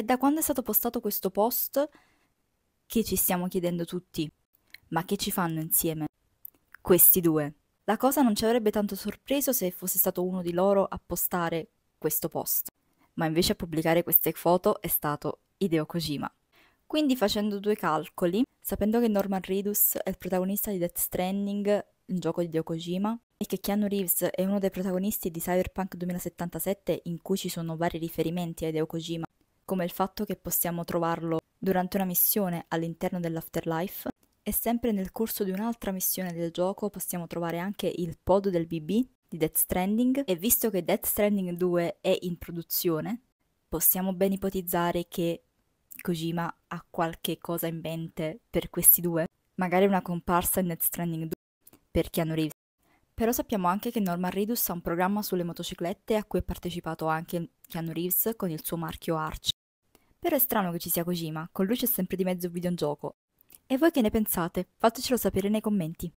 È da quando è stato postato questo post che ci stiamo chiedendo tutti, ma che ci fanno insieme? Questi due. La cosa non ci avrebbe tanto sorpreso se fosse stato uno di loro a postare questo post, ma invece a pubblicare queste foto è stato Hideo Kojima. Quindi facendo due calcoli, sapendo che Norman Reedus è il protagonista di Death Stranding, il gioco di Hideo Kojima, e che Keanu Reeves è uno dei protagonisti di Cyberpunk 2077 in cui ci sono vari riferimenti a Hideo Kojima come il fatto che possiamo trovarlo durante una missione all'interno dell'afterlife e sempre nel corso di un'altra missione del gioco possiamo trovare anche il pod del BB di Death Stranding e visto che Death Stranding 2 è in produzione, possiamo ben ipotizzare che Kojima ha qualche cosa in mente per questi due, magari una comparsa in Death Stranding 2 per Keanu Reeves. Però sappiamo anche che Norman Reedus ha un programma sulle motociclette a cui è partecipato anche Keanu Reeves con il suo marchio Arch. Però è strano che ci sia Kojima, con lui c'è sempre di mezzo un videogioco. E voi che ne pensate? Fatecelo sapere nei commenti.